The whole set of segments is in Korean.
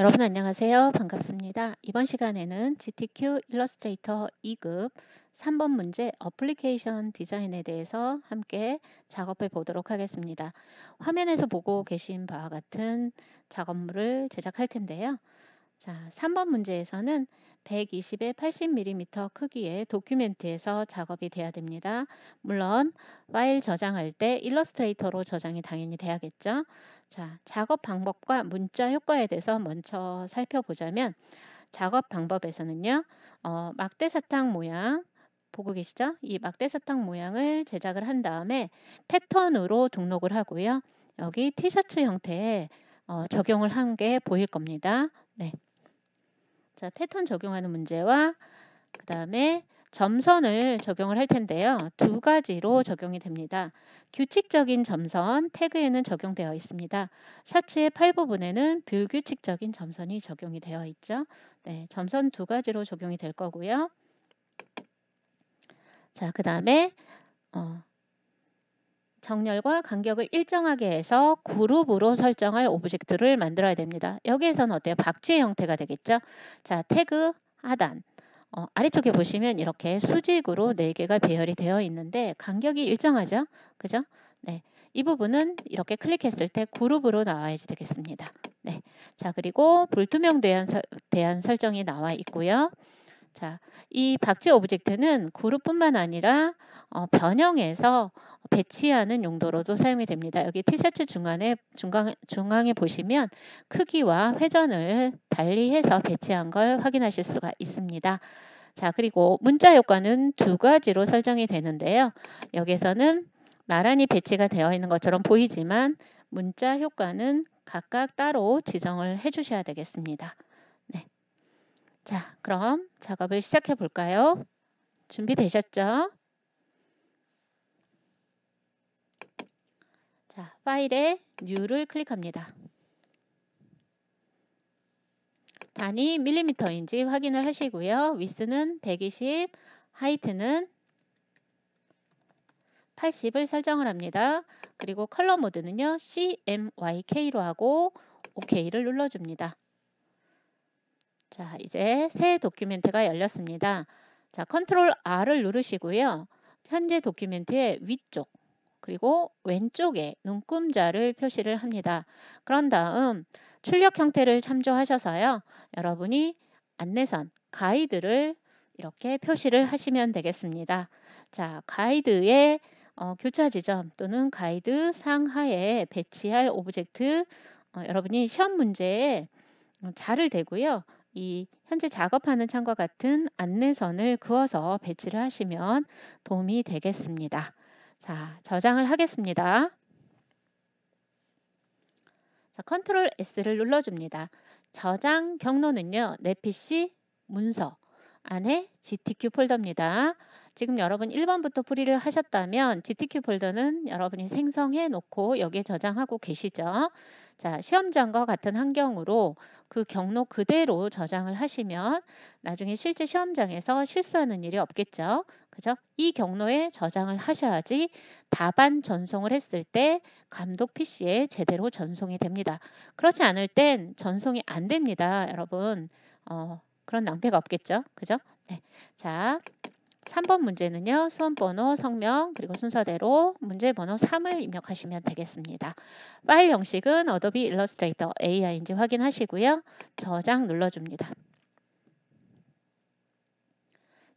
여러분 안녕하세요. 반갑습니다. 이번 시간에는 GTQ 일러스트레이터 2급 3번 문제 어플리케이션 디자인에 대해서 함께 작업해 보도록 하겠습니다. 화면에서 보고 계신 바와 같은 작업물을 제작할 텐데요. 자, 3번 문제에서는 120에 80mm 크기의 도큐멘트에서 작업이 돼야 됩니다. 물론 파일 저장할 때 일러스트레이터로 저장이 당연히 돼야겠죠. 자, 작업 방법과 문자 효과에 대해서 먼저 살펴보자면 작업 방법에서는요. 어, 막대 사탕 모양 보고 계시죠? 이 막대 사탕 모양을 제작을 한 다음에 패턴으로 등록을 하고요. 여기 티셔츠 형태에 어, 적용을 한 게 보일 겁니다. 네. 자, 패턴 적용하는 문제와 그 다음에 점선을 적용을 할 텐데요. 두 가지로 적용이 됩니다. 규칙적인 점선 태그에는 적용되어 있습니다. 샤츠의 팔 부분에는 불규칙적인 점선이 적용이 되어 있죠. 네, 점선 두 가지로 적용이 될 거고요. 자, 그 다음에 어, 정렬과 간격을 일정하게 해서 그룹으로 설정할 오브젝트를 만들어야 됩니다. 여기에서는 어때요? 박쥐의 형태가 되겠죠? 자, 태그 하단. 어, 아래쪽에 보시면 이렇게 수직으로 4개가 배열이 되어 있는데 간격이 일정하죠? 그죠? 네. 이 부분은 이렇게 클릭했을 때 그룹으로 나와야지 되겠습니다. 네. 자, 그리고 불투명 대한, 서, 대한 설정이 나와 있고요. 자, 이 박제 오브젝트는 그룹뿐만 아니라 어, 변형해서 배치하는 용도로도 사용이 됩니다. 여기 티셔츠 중간에 중간 중앙에 보시면 크기와 회전을 달리해서 배치한 걸 확인하실 수가 있습니다. 자, 그리고 문자 효과는 두 가지로 설정이 되는데요. 여기서는 나란히 배치가 되어 있는 것처럼 보이지만 문자 효과는 각각 따로 지정을 해 주셔야 되겠습니다. 자, 그럼 작업을 시작해 볼까요? 준비되셨죠? 자, 파일에 뉴를 클릭합니다. 단위 밀리미터인지 확인을 하시고요. 위스는 120, 하이트는 80을 설정을 합니다. 그리고 컬러 모드는요. CMYK로 하고 OK를 눌러줍니다. 자, 이제 새 도큐멘트가 열렸습니다. 자, 컨트롤 R을 누르시고요. 현재 도큐멘트의 위쪽 그리고 왼쪽에 눈금자를 표시를 합니다. 그런 다음 출력 형태를 참조하셔서요. 여러분이 안내선, 가이드를 이렇게 표시를 하시면 되겠습니다. 자, 가이드의 어, 교차 지점 또는 가이드 상하에 배치할 오브젝트 어, 여러분이 시험 문제에 어, 자를 대고요. 이 현재 작업하는 창과 같은 안내선을 그어서 배치를 하시면 도움이 되겠습니다. 자, 저장을 하겠습니다. 자, 컨트롤 S를 눌러줍니다. 저장 경로는요, 내 PC 문서 안에 GTQ 폴더입니다. 지금 여러분 1번부터 풀리를 하셨다면 GTQ 폴더는 여러분이 생성해 놓고 여기에 저장하고 계시죠. 자, 시험장과 같은 환경으로 그 경로 그대로 저장을 하시면 나중에 실제 시험장에서 실수하는 일이 없겠죠. 그죠? 이 경로에 저장을 하셔야지 답안 전송을 했을 때 감독 PC에 제대로 전송이 됩니다. 그렇지 않을 땐 전송이 안 됩니다. 여러분. 어, 그런 낭패가 없겠죠. 그죠? 네. 자, 3번 문제는요. 수험번호, 성명, 그리고 순서대로 문제번호 3을 입력하시면 되겠습니다. 파일 형식은 어도비 일러스트레이터 AI인지 확인하시고요. 저장 눌러줍니다.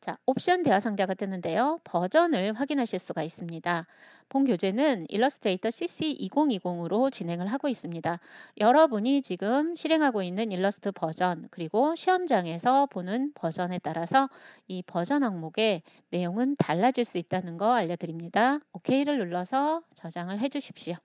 자, 옵션 대화 상자가 뜨는데요. 버전을 확인하실 수가 있습니다. 본 교재는 일러스트레이터 CC2020으로 진행을 하고 있습니다. 여러분이 지금 실행하고 있는 일러스트 버전 그리고 시험장에서 보는 버전에 따라서 이 버전 항목의 내용은 달라질 수 있다는 거 알려드립니다. OK를 눌러서 저장을 해주십시오.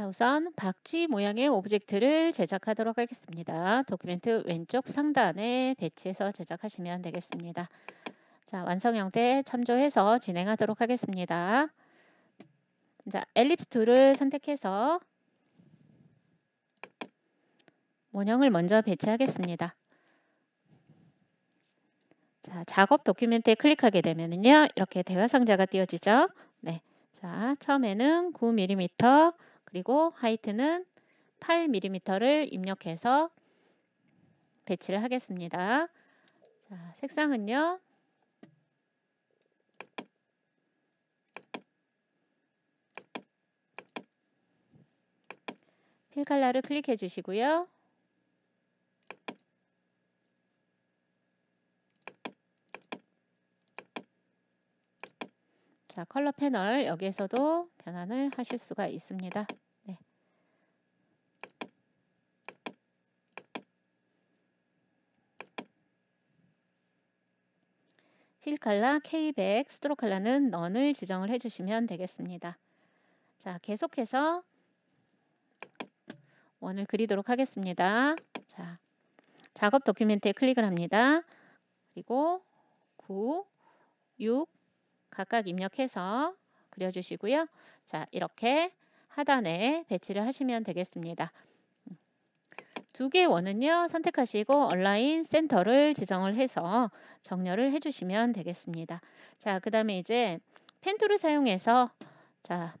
자, 우선 박쥐 모양의 오브젝트를 제작하도록 하겠습니다. 도큐멘트 왼쪽 상단에 배치해서 제작하시면 되겠습니다. 자, 완성 형태 참조해서 진행하도록 하겠습니다. 자, 엘립스 툴을 선택해서 원형을 먼저 배치하겠습니다. 자, 작업 도큐멘트에 클릭하게 되면은요. 이렇게 대화 상자가 띄어지죠. 네. 자, 처음에는 9mm 그리고 하이트는 8mm를 입력해서 배치를 하겠습니다. 자, 색상은요. 필 칼라를 클릭해 주시고요. 자, 컬러 패널 여기에서도 변환을 하실 수가 있습니다. 네. 힐 칼라, K100, 스트로 칼라는 넌을 지정을 해주시면 되겠습니다. 자, 계속해서 원을 그리도록 하겠습니다. 자, 작업 도큐멘트에 클릭을 합니다. 그리고 9, 6, 각각 입력해서 그려주시고요. 자, 이렇게 하단에 배치를 하시면 되겠습니다. 두 개의 원은요. 선택하시고 온라인 센터를 지정을 해서 정렬을 해주시면 되겠습니다. 자, 그 다음에 이제 펜툴을 사용해서 자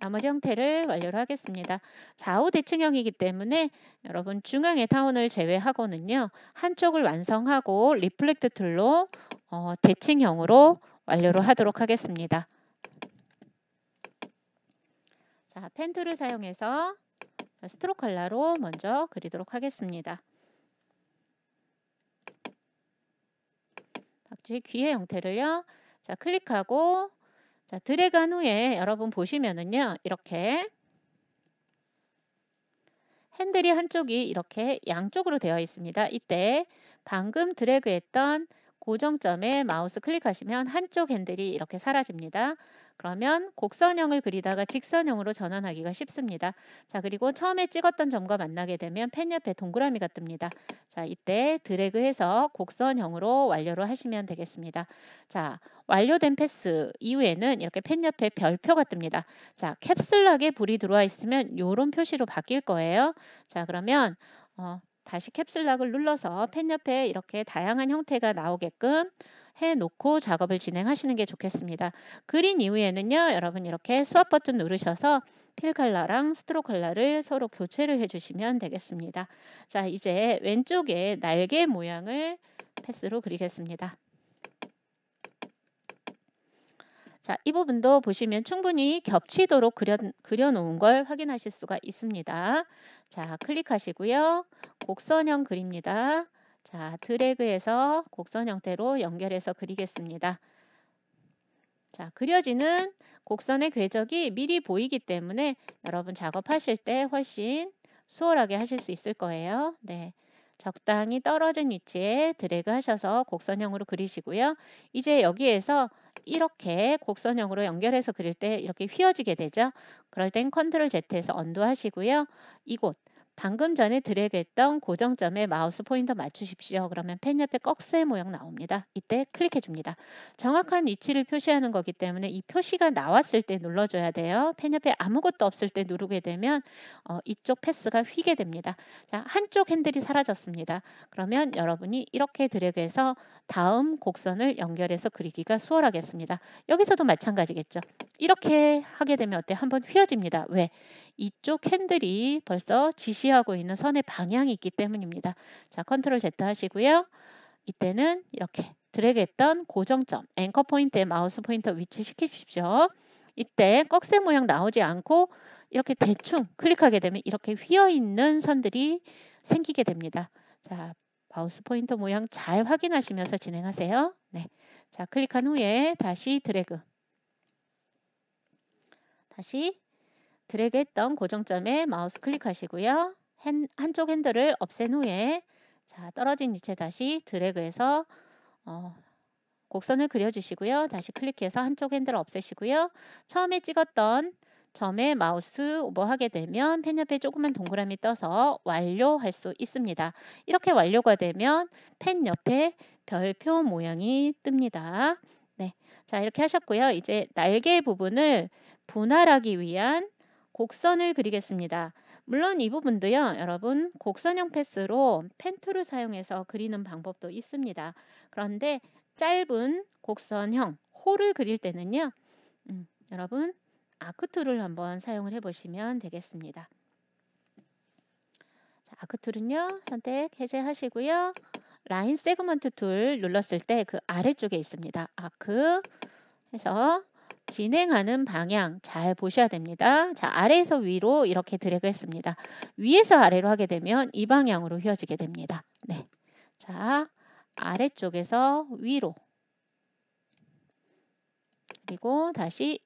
나머지 형태를 완료를 하겠습니다. 좌우 대칭형이기 때문에 여러분 중앙의 타원을 제외하고는요. 한쪽을 완성하고 리플렉트 툴로 어, 대칭형으로 완료로 하도록 하겠습니다. 자, 펜 툴을 사용해서 스트로 컬러로 먼저 그리도록 하겠습니다. 박쥐 귀의 형태를요. 자, 클릭하고 자, 드래그한 후에 여러분 보시면은요. 이렇게 핸들이 한쪽이 이렇게 양쪽으로 되어 있습니다. 이때 방금 드래그했던 고정점에 마우스 클릭하시면 한쪽 핸들이 이렇게 사라집니다. 그러면 곡선형을 그리다가 직선형으로 전환하기가 쉽습니다. 자 그리고 처음에 찍었던 점과 만나게 되면 펜 옆에 동그라미가 뜹니다. 자 이때 드래그해서 곡선형으로 완료로 하시면 되겠습니다. 자 완료된 패스 이후에는 이렇게 펜 옆에 별표가 뜹니다. 자 캡슬락에 불이 들어와 있으면 이런 표시로 바뀔 거예요. 자 그러면 어, 다시 캡슐락을 눌러서 펜 옆에 이렇게 다양한 형태가 나오게끔 해놓고 작업을 진행하시는 게 좋겠습니다. 그린 이후에는요. 여러분 이렇게 스왑 버튼 누르셔서 필 컬러랑 스트로 컬러를 서로 교체를 해주시면 되겠습니다. 자 이제 왼쪽에 날개 모양을 패스로 그리겠습니다. 자, 이 부분도 보시면 충분히 겹치도록 그려, 그려놓은 걸 확인하실 수가 있습니다. 자, 클릭하시고요. 곡선형 그립니다. 자, 드래그해서 곡선 형태로 연결해서 그리겠습니다. 자, 그려지는 곡선의 궤적이 미리 보이기 때문에 여러분 작업하실 때 훨씬 수월하게 하실 수 있을 거예요. 네. 적당히 떨어진 위치에 드래그 하셔서 곡선형으로 그리시고요. 이제 여기에서 이렇게 곡선형으로 연결해서 그릴 때 이렇게 휘어지게 되죠. 그럴 땐 컨트롤 Z에서 언두 하시고요. 이곳 방금 전에 드래그했던 고정점에 마우스 포인터 맞추십시오. 그러면 펜 옆에 꺽쇠 모양 나옵니다. 이때 클릭해 줍니다. 정확한 위치를 표시하는 거기 때문에 이 표시가 나왔을 때 눌러줘야 돼요. 펜 옆에 아무것도 없을 때 누르게 되면 어, 이쪽 패스가 휘게 됩니다. 자, 한쪽 핸들이 사라졌습니다. 그러면 여러분이 이렇게 드래그해서 다음 곡선을 연결해서 그리기가 수월하겠습니다. 여기서도 마찬가지겠죠. 이렇게 하게 되면 어때? 요 한번 휘어집니다. 왜? 이쪽 핸들이 벌써 지시하고 있는 선의 방향이 있기 때문입니다. 자, 컨트롤 Z 하시고요. 이때는 이렇게 드래그했던 고정점, 앵커 포인트에 마우스 포인터 위치시켜 주십시오. 이때 꺽쇠 모양 나오지 않고 이렇게 대충 클릭하게 되면 이렇게 휘어있는 선들이 생기게 됩니다. 자, 마우스 포인터 모양 잘 확인하시면서 진행하세요. 네. 자, 클릭한 후에 다시 드래그. 다시 드래그했던 고정점에 마우스 클릭하시고요. 핸, 한쪽 핸들을 없앤 후에 자 떨어진 위치에 다시 드래그해서 어, 곡선을 그려주시고요. 다시 클릭해서 한쪽 핸들을 없애시고요. 처음에 찍었던 점에 마우스 오버하게 되면 펜 옆에 조그만 동그라미 떠서 완료할 수 있습니다. 이렇게 완료가 되면 펜 옆에 별표 모양이 뜹니다. 네, 자 이렇게 하셨고요. 이제 날개 부분을 분할하기 위한 곡선을 그리겠습니다. 물론 이 부분도요. 여러분 곡선형 패스로 펜툴을 사용해서 그리는 방법도 있습니다. 그런데 짧은 곡선형 홀을 그릴 때는요. 음, 여러분 아크 툴을 한번 사용을 해보시면 되겠습니다. 자, 아크 툴은요. 선택 해제하시고요. 라인 세그먼트 툴 눌렀을 때 그 아래쪽에 있습니다. 아크 해서 진행하는 방향 잘 보셔야 됩니다. 자, 아래에서 위로 이렇게 드래그 했습니다. 위에서 아래로 하게 되면 이 방향으로 휘어지게 됩니다. 네. 자, 아래쪽에서 위로 그리고 다시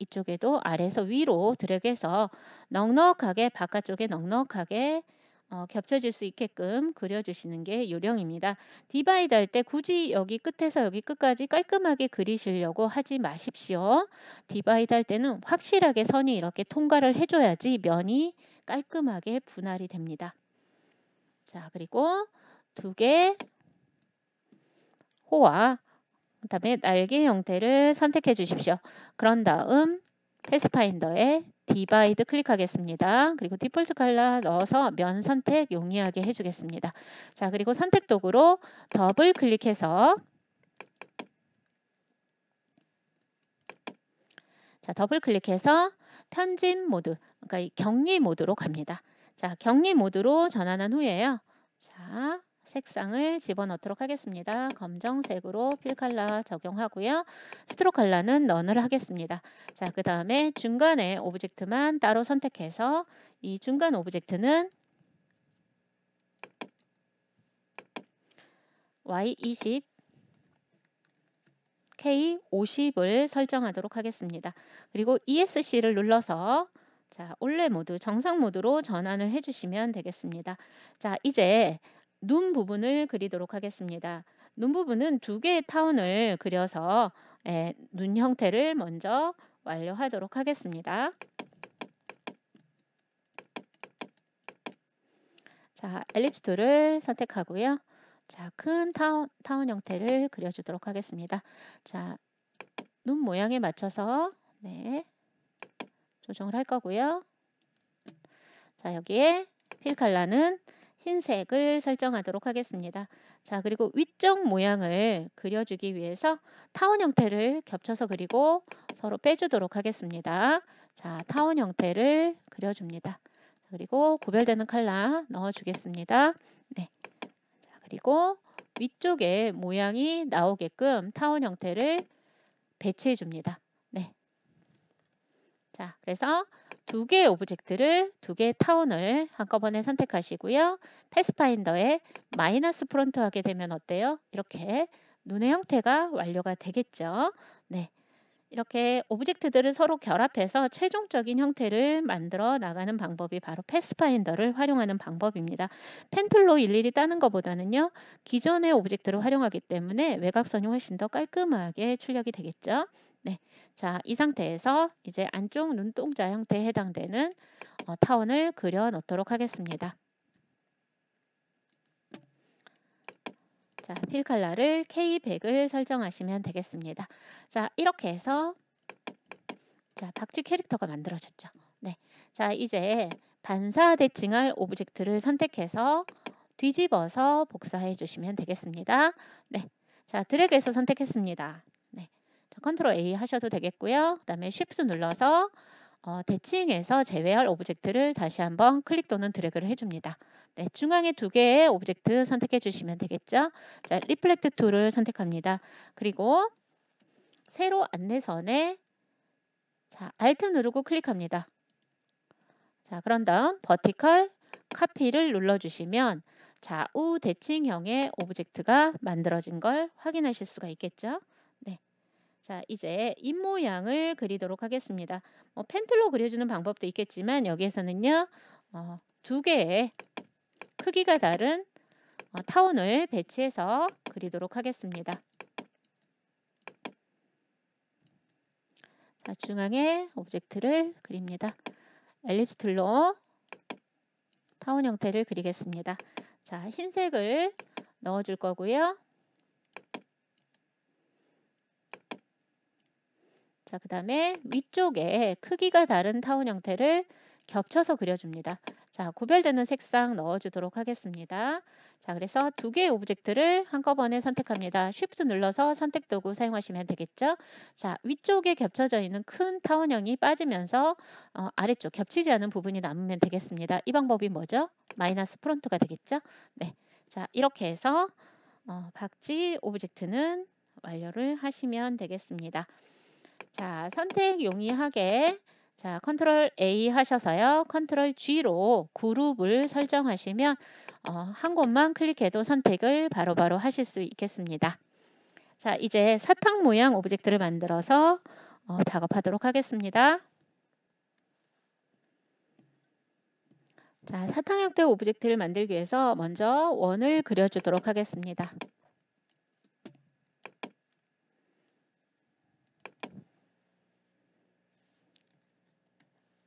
이쪽에도 아래에서 위로 드래그해서 넉넉하게 바깥쪽에 넉넉하게 어, 겹쳐질 수 있게끔 그려주시는 게 요령입니다. 디바이드 할 때 굳이 여기 끝에서 여기 끝까지 깔끔하게 그리시려고 하지 마십시오. 디바이드 할 때는 확실하게 선이 이렇게 통과를 해줘야지 면이 깔끔하게 분할이 됩니다. 자 그리고 두 개 호와 그 다음에 날개 형태를 선택해 주십시오. 그런 다음 패스파인더에 디바이드 클릭하겠습니다. 그리고 디폴트 칼라 넣어서 면 선택 용이하게 해주겠습니다. 자 그리고 선택 도구로 더블 클릭해서 자 더블 클릭해서 편집 모드 그러니까 격리 모드로 갑니다. 자 격리 모드로 전환한 후에요. 자 색상을 집어넣도록 하겠습니다. 검정색으로 필칼라 적용하고요. 스트로 칼라는 넌을 하겠습니다. 자, 그 다음에 중간에 오브젝트만 따로 선택해서 이 중간 오브젝트는 Y20 K50을 설정하도록 하겠습니다. 그리고 ESC를 눌러서 자, 원래 모드 정상 모드로 전환을 해주시면 되겠습니다. 자, 이제 눈 부분을 그리도록 하겠습니다. 눈 부분은 두 개의 타원을 그려서 예, 눈 형태를 먼저 완료하도록 하겠습니다. 자, 엘립스 툴을 선택하고요. 자, 큰 타원, 타원 형태를 그려주도록 하겠습니다. 자, 눈 모양에 맞춰서 네, 조정을 할 거고요. 자, 여기에 필 칼라는 흰색을 설정하도록 하겠습니다. 자, 그리고 위쪽 모양을 그려주기 위해서 타원 형태를 겹쳐서 그리고 서로 빼주도록 하겠습니다. 자, 타원 형태를 그려줍니다. 그리고 구별되는 컬러 넣어주겠습니다. 네. 자, 그리고 위쪽에 모양이 나오게끔 타원 형태를 배치해 줍니다. 네. 자, 그래서 두 개의 오브젝트를 두 개의 타운을 한꺼번에 선택하시고요. 패스파인더에 마이너스 프론트 하게 되면 어때요? 이렇게 눈의 형태가 완료가 되겠죠. 네. 이렇게 오브젝트들을 서로 결합해서 최종적인 형태를 만들어 나가는 방법이 바로 패스파인더를 활용하는 방법입니다. 펜툴로 일일이 따는 것보다는요. 기존의 오브젝트를 활용하기 때문에 외곽선이 훨씬 더 깔끔하게 출력이 되겠죠. 네, 자, 이 상태에서 이제 안쪽 눈동자 형태에 해당되는 어, 타원을 그려 놓도록 하겠습니다. 자, 필 컬러를 K100을 설정하시면 되겠습니다. 자, 이렇게 해서 자, 박쥐 캐릭터가 만들어졌죠. 네. 자, 이제 반사 대칭할 오브젝트를 선택해서 뒤집어서 복사해 주시면 되겠습니다. 네. 자, 드래그해서 선택했습니다. 컨트롤 A 하셔도 되겠고요. 그 다음에 Shift 눌러서 어, 대칭에서 제외할 오브젝트를 다시 한번 클릭 또는 드래그를 해줍니다. 네, 중앙에 두 개의 오브젝트 선택해 주시면 되겠죠. 자, 리플렉트 툴을 선택합니다. 그리고 세로 안내선에 자, Alt 누르고 클릭합니다. 자, 그런 다음 버티컬 카피를 눌러주시면 좌우 대칭형의 오브젝트가 만들어진 걸 확인하실 수가 있겠죠. 자, 이제 입모양을 그리도록 하겠습니다. 어, 뭐 펜툴로 그려주는 방법도 있겠지만 여기에서는요. 어, 두 개의 크기가 다른 어, 타원을 배치해서 그리도록 하겠습니다. 자, 중앙에 오브젝트를 그립니다. 엘립스 툴로 타원 형태를 그리겠습니다. 자, 흰색을 넣어줄 거고요. 자, 그 다음에 위쪽에 크기가 다른 타원 형태를 겹쳐서 그려줍니다. 자, 구별되는 색상 넣어주도록 하겠습니다. 자, 그래서 두 개의 오브젝트를 한꺼번에 선택합니다. 쉬프트 눌러서 선택 도구 사용하시면 되겠죠. 자, 위쪽에 겹쳐져 있는 큰 타원형이 빠지면서 어, 아래쪽 겹치지 않은 부분이 남으면 되겠습니다. 이 방법이 뭐죠? 마이너스 프론트가 되겠죠. 네, 자, 이렇게 해서 어, 박지 오브젝트는 완료를 하시면 되겠습니다. 자, 선택 용이하게 자, 컨트롤 A 하셔서요. 컨트롤 G로 그룹을 설정하시면 어, 한 곳만 클릭해도 선택을 바로바로 바로 하실 수 있겠습니다. 자, 이제 사탕 모양 오브젝트를 만들어서 어, 작업하도록 하겠습니다. 자, 사탕 형태 오브젝트를 만들기 위해서 먼저 원을 그려주도록 하겠습니다.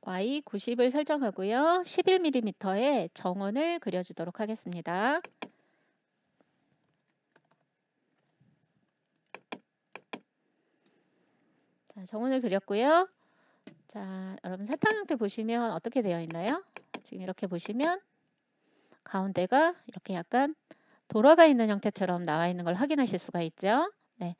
Y90을 설정하고요. 11mm의 정원을 그려주도록 하겠습니다. 자, 정원을 그렸고요. 자, 여러분 사탕 형태 보시면 어떻게 되어 있나요? 지금 이렇게 보시면 가운데가 이렇게 약간 돌아가 있는 형태처럼 나와 있는 걸 확인하실 수가 있죠. 네.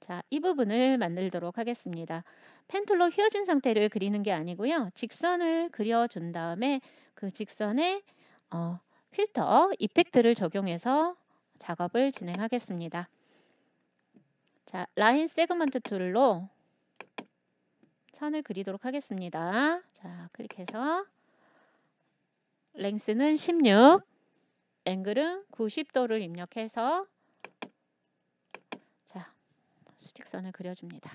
자, 이 부분을 만들도록 하겠습니다. 펜툴로 휘어진 상태를 그리는 게 아니고요. 직선을 그려준 다음에 그 직선에 어, 필터 이펙트를 적용해서 작업을 진행하겠습니다. 자, 라인 세그먼트 툴로 선을 그리도록 하겠습니다. 자, 클릭해서 랭스는 16, 앵글은 90도를 입력해서 자, 수직선을 그려줍니다.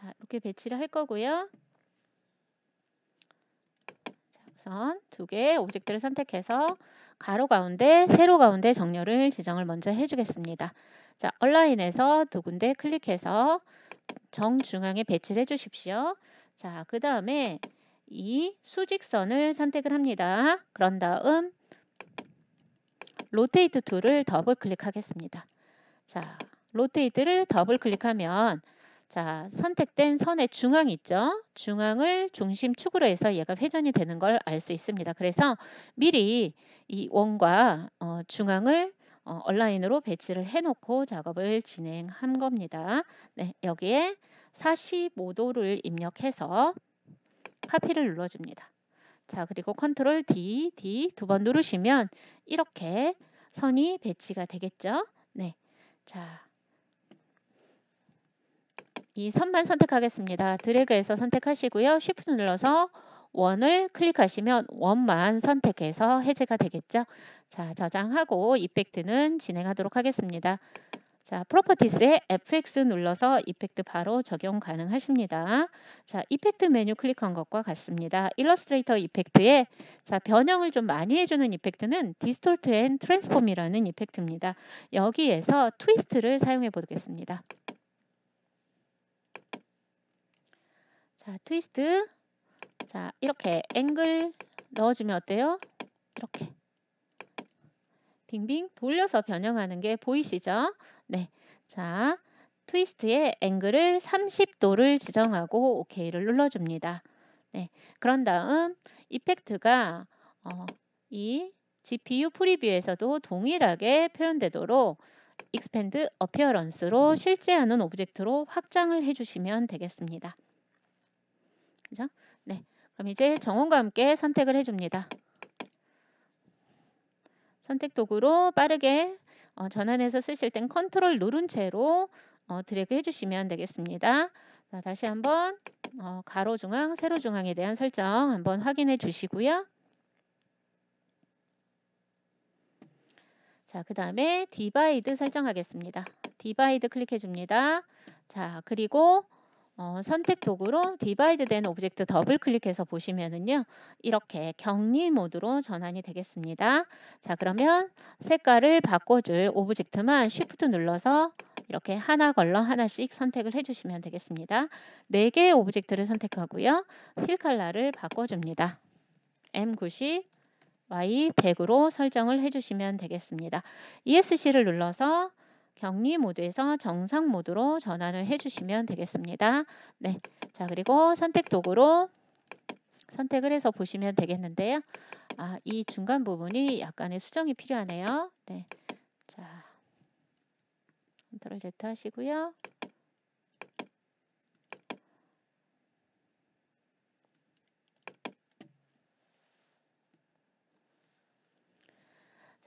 자, 이렇게 배치를 할 거고요. 자, 우선 두 개의 오직들을 선택해서 가로 가운데, 세로 가운데 정렬을 지정을 먼저 해주겠습니다. 자, 얼라인에서 두 군데 클릭해서 정중앙에 배치를 해주십시오. 자, 그 다음에 이 수직선을 선택을 합니다. 그런 다음 로테이트 툴을 더블 클릭하겠습니다. 자, 로테이트를 더블 클릭하면 자, 선택된 선의 중앙 있죠? 중앙을 중심축으로 해서 얘가 회전이 되는 걸 알 수 있습니다. 그래서 미리 이 원과 어, 중앙을 어, 얼라인으로 배치를 해놓고 작업을 진행한 겁니다. 네, 여기에 45도를 입력해서 카피를 눌러줍니다. 자, 그리고 컨트롤 D, D 두 번 누르시면 이렇게 선이 배치가 되겠죠? 네, 자. 이 선만 선택하겠습니다. 드래그해서 선택하시고요. 쉬프트 눌러서 원을 클릭하시면 원만 선택해서 해제가 되겠죠. 자, 저장하고 이펙트는 진행하도록 하겠습니다. 자, 프로퍼티스에 FX 눌러서 이펙트 바로 적용 가능하십니다. 자, 이펙트 메뉴 클릭한 것과 같습니다. 일러스트레이터 이펙트에 자, 변형을 좀 많이 해주는 이펙트는 디스톨트 앤 트랜스폼이라는 이펙트입니다. 여기에서 트위스트를 사용해 보겠습니다. 자, 트위스트. 자, 이렇게 앵글 넣어주면 어때요? 이렇게. 빙빙 돌려서 변형하는 게 보이시죠? 네. 자, 트위스트의 앵글을 30도를 지정하고 OK를 눌러줍니다. 네. 그런 다음 이펙트가 어, 이 GPU 프리뷰에서도 동일하게 표현되도록 익스펜드 어피어런스로 실제하는 오브젝트로 확장을 해주시면 되겠습니다. 그죠? 네. 그럼 이제 정원과 함께 선택을 해줍니다. 선택 도구로 빠르게 어, 전환해서 쓰실 땐 컨트롤 누른 채로 어, 드래그 해주시면 되겠습니다. 자, 다시 한번 어, 가로 중앙, 세로 중앙에 대한 설정 한번 확인해 주시고요. 자, 그 다음에 디바이드 설정하겠습니다. 디바이드 클릭해 줍니다. 자, 그리고 어, 선택 도구로 디바이드 된 오브젝트 더블 클릭해서 보시면은요. 이렇게 격리 모드로 전환이 되겠습니다. 자, 그러면 색깔을 바꿔줄 오브젝트만 Shift 눌러서 이렇게 하나 걸러 하나씩 선택을 해주시면 되겠습니다. 4개의 오브젝트를 선택하고요. 휠칼라를 바꿔줍니다. M90, Y100으로 설정을 해주시면 되겠습니다. ESC를 눌러서 격리 모드에서 정상 모드로 전환을 해주시면 되겠습니다. 네, 자 그리고 선택 도구로 선택을 해서 보시면 되겠는데요. 아, 이 중간 부분이 약간의 수정이 필요하네요. 네, 자 컨트롤 Z 하시고요.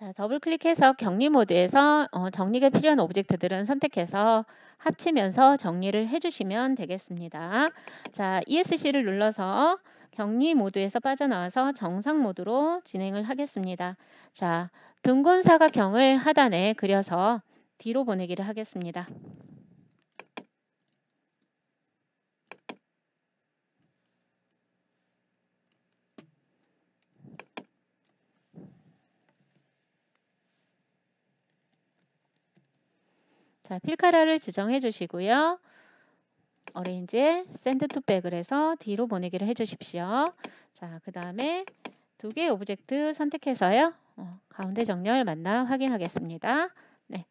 자, 더블 클릭해서 격리 모드에서 어, 정리가 필요한 오브젝트들은 선택해서 합치면서 정리를 해주시면 되겠습니다. 자, ESC를 눌러서 격리 모드에서 빠져나와서 정상 모드로 진행을 하겠습니다. 자, 둥근 사각형을 하단에 그려서 뒤로 보내기를 하겠습니다. 자, 필카라를 지정해 주시고요. 어레인지에 샌드 투백을 해서 D로 보내기를 해 주십시오. 자, 그 다음에 두 개의 오브젝트 선택해서요. 어, 가운데 정렬 만나 확인하겠습니다. 네.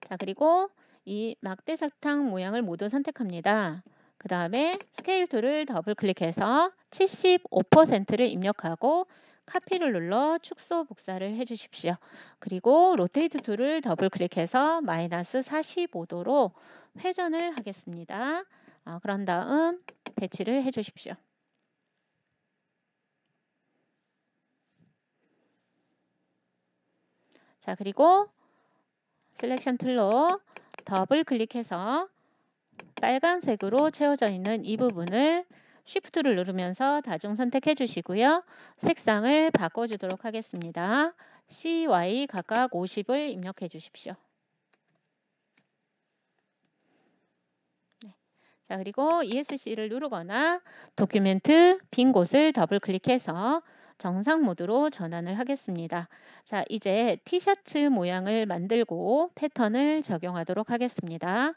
자, 그리고 이 막대 사탕 모양을 모두 선택합니다. 그 다음에 스케일 툴을 더블 클릭해서 75%를 입력하고 카피를 눌러 축소 복사를 해주십시오. 그리고 로테이트 툴을 더블 클릭해서 마이너스 45도로 회전을 하겠습니다. 아, 그런 다음 배치를 해주십시오. 자 그리고 셀렉션 툴로 더블 클릭해서 빨간색으로 채워져 있는 이 부분을 쉬프트를 누르면서 다중 선택해 주시고요. 색상을 바꿔주도록 하겠습니다. CY 각각 50을 입력해 주십시오. 네. 자 그리고 ESC를 누르거나 도큐멘트 빈 곳을 더블 클릭해서 정상 모드로 전환을 하겠습니다. 자 이제 티셔츠 모양을 만들고 패턴을 적용하도록 하겠습니다.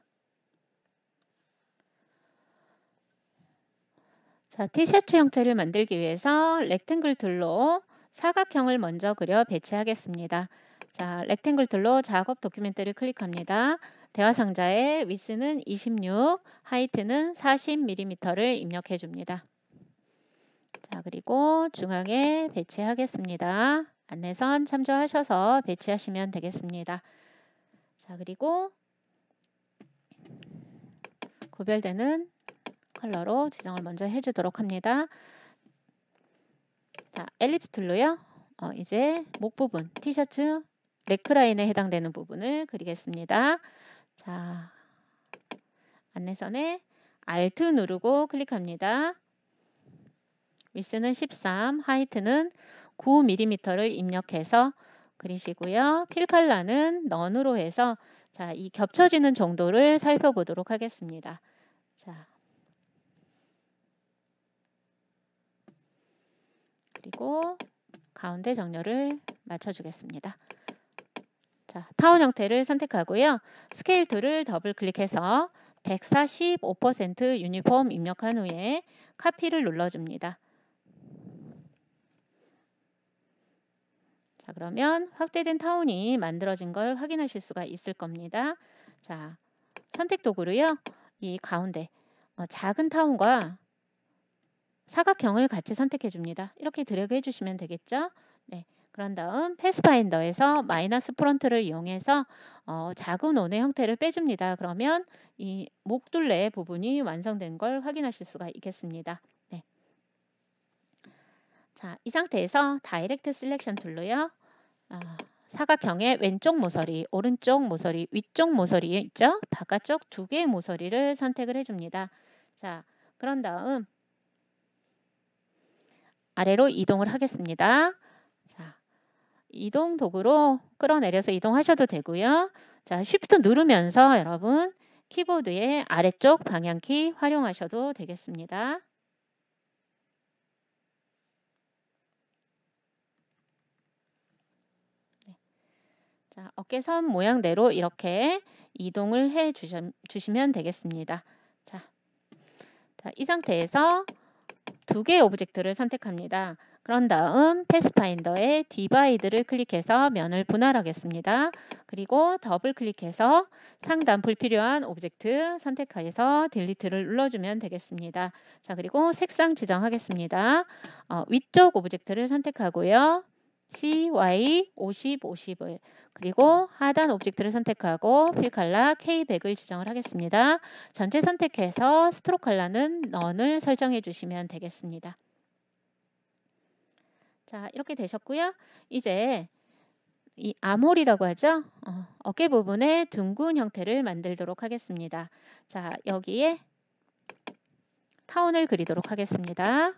자, 티셔츠 형태를 만들기 위해서 렉탱글 툴로 사각형을 먼저 그려 배치하겠습니다. 자, 렉탱글 툴로 작업 도큐멘트를 클릭합니다. 대화 상자에 위스는 26, 하이트는 40mm를 입력해 줍니다. 자, 그리고 중앙에 배치하겠습니다. 안내선 참조하셔서 배치하시면 되겠습니다. 자, 그리고 구별되는 컬러로 지정을 먼저 해주도록 합니다. 자, 엘립스 툴로요. 어, 이제 목 부분, 티셔츠 네크라인에 해당되는 부분을 그리겠습니다. 자, 안내선에 Alt 누르고 클릭합니다. 위스는 13, 하이트는 9mm를 입력해서 그리시고요. 필칼라는 넌으로 해서 자, 이 겹쳐지는 정도를 살펴보도록 하겠습니다. 그리고 가운데 정렬을 맞춰주겠습니다. 자, 타원 형태를 선택하고요. 스케일 툴을 더블 클릭해서 145% 유니폼 입력한 후에 카피를 눌러줍니다. 자, 그러면 확대된 타운이 만들어진 걸 확인하실 수가 있을 겁니다. 자, 선택 도구로요. 이 가운데 어, 작은 타운과 사각형을 같이 선택해 줍니다. 이렇게 드래그 해주시면 되겠죠? 네. 그런 다음 패스파인더에서 마이너스 프론트를 이용해서 어, 작은 원의 형태를 빼줍니다. 그러면 이 목둘레 부분이 완성된 걸 확인하실 수가 있겠습니다. 네. 자, 이 상태에서 다이렉트 셀렉션 툴로요. 어, 사각형의 왼쪽 모서리, 오른쪽 모서리, 위쪽 모서리 있죠? 바깥쪽 두 개의 모서리를 선택을 해줍니다. 자, 그런 다음 아래로 이동을 하겠습니다. 자, 이동 도구로 끌어내려서 이동하셔도 되고요. 자, 쉬프트 누르면서 여러분 키보드의 아래쪽 방향키 활용하셔도 되겠습니다. 네. 자, 어깨선 모양대로 이렇게 이동을 해 주시, 면 되겠습니다. 자, 자, 이 상태에서 두 개의 오브젝트를 선택합니다. 그런 다음 패스파인더에 디바이드를 클릭해서 면을 분할하겠습니다. 그리고 더블 클릭해서 상단 불필요한 오브젝트 선택해서 딜리트를 눌러주면 되겠습니다. 자 그리고 색상 지정하겠습니다. 어, 위쪽 오브젝트를 선택하고요. CY 50, 50을 그리고 하단 오브젝트를 선택하고 필 컬러 K100을 지정을 하겠습니다. 전체 선택해서 스트로크 컬러는 넌을 설정해 주시면 되겠습니다. 자 이렇게 되셨고요. 이제 이 아몰이라고 하죠. 어, 어깨 부분에 둥근 형태를 만들도록 하겠습니다. 자 여기에 타운을 그리도록 하겠습니다.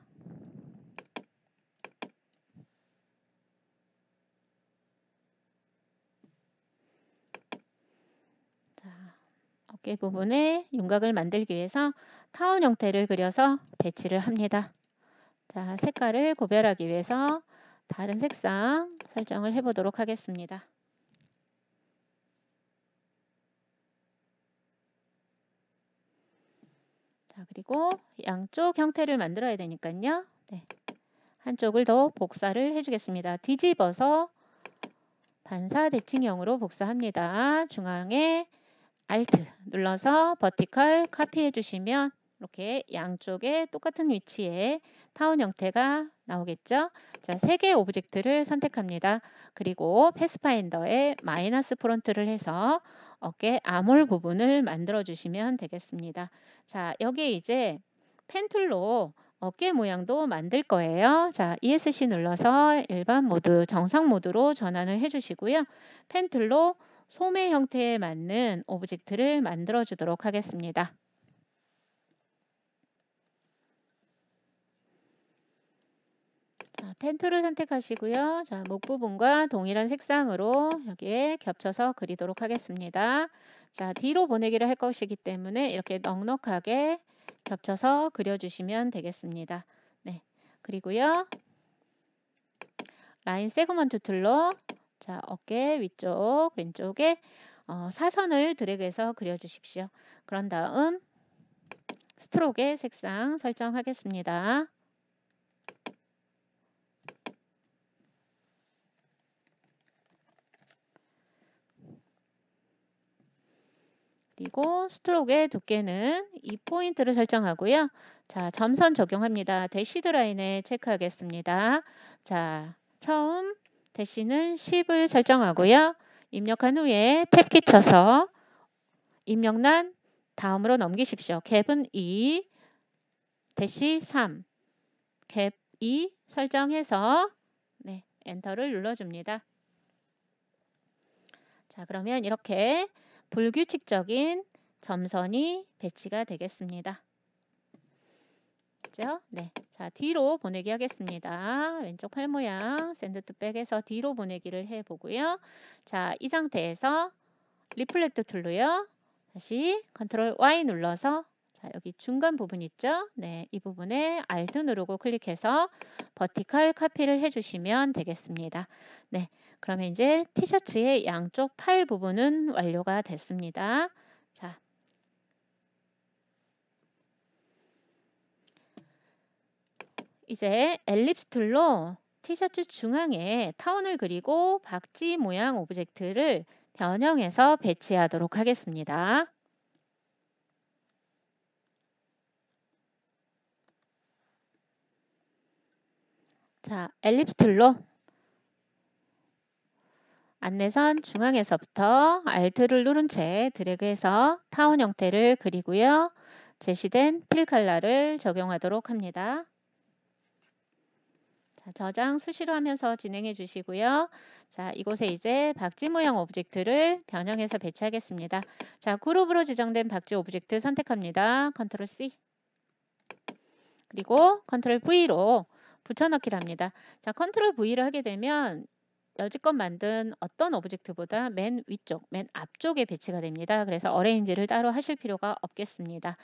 어깨 부분에 윤곽을 만들기 위해서 타원 형태를 그려서 배치를 합니다. 자, 색깔을 구별하기 위해서 다른 색상 설정을 해보도록 하겠습니다. 자, 그리고 양쪽 형태를 만들어야 되니까요. 네. 한쪽을 더 복사를 해주겠습니다. 뒤집어서 반사 대칭형으로 복사합니다. 중앙에 Alt 눌러서 버티컬 카피해 주시면 이렇게 양쪽에 똑같은 위치에 타원 형태가 나오겠죠. 자, 세 개 오브젝트를 선택합니다. 그리고 패스파인더에 마이너스 프론트를 해서 어깨 암홀 부분을 만들어 주시면 되겠습니다. 자, 여기에 이제 펜툴로 어깨 모양도 만들 거예요. 자, ESC 눌러서 일반 모드, 정상 모드로 전환을 해주시고요. 펜툴로 소매 형태에 맞는 오브젝트를 만들어 주도록 하겠습니다. 펜 툴을 선택하시고요. 자, 목 부분과 동일한 색상으로 여기에 겹쳐서 그리도록 하겠습니다. 자, 뒤로 보내기를 할 것이기 때문에 이렇게 넉넉하게 겹쳐서 그려주시면 되겠습니다. 네, 그리고요. 라인 세그먼트 툴로 자, 어깨 위쪽, 왼쪽에 어, 사선을 드래그해서 그려주십시오. 그런 다음 스트로크의 색상 설정하겠습니다. 그리고 스트로크의 두께는 이포인트를 설정하고요. 자, 점선 적용합니다. 대시드 라인에 체크하겠습니다. 자, 처음 대신은 10을 설정하고요. 입력한 후에 탭키 쳐서 입력란 다음으로 넘기십시오. 갭은 2, 대시 3, 갭 2 설정해서 네, 엔터를 눌러줍니다. 자, 그러면 이렇게 불규칙적인 점선이 배치가 되겠습니다. 되겠죠? 네. 자, 뒤로 보내기 하겠습니다. 왼쪽 팔 모양 샌드 투백에서 뒤로 보내기를 해 보고요. 자, 이 상태에서 리플렉트 툴로요. 다시 컨트롤 Y 눌러서 자, 여기 중간 부분 있죠? 네, 이 부분에 Alt 누르고 클릭해서 버티컬 카피를 해주시면 되겠습니다. 네, 그러면 이제 티셔츠의 양쪽 팔 부분은 완료가 됐습니다. 이제 엘립스 툴로 티셔츠 중앙에 타원을 그리고 박지 모양 오브젝트를 변형해서 배치하도록 하겠습니다. 자, 엘립스 툴로 안내선 중앙에서부터 Alt를 누른 채 드래그해서 타원 형태를 그리고요. 제시된 필 칼라를 적용하도록 합니다. 자, 저장 수시로 하면서 진행해 주시고요. 자, 이곳에 이제 박지 모양 오브젝트를 변형해서 배치하겠습니다. 자, 그룹으로 지정된 박지 오브젝트 선택합니다. 컨트롤 C. 그리고 컨트롤 V로 붙여넣기를 합니다. 자, 컨트롤 V를 하게 되면 여지껏 만든 어떤 오브젝트보다 맨 위쪽, 맨 앞쪽에 배치가 됩니다. 그래서 어레인지를 따로 하실 필요가 없겠습니다.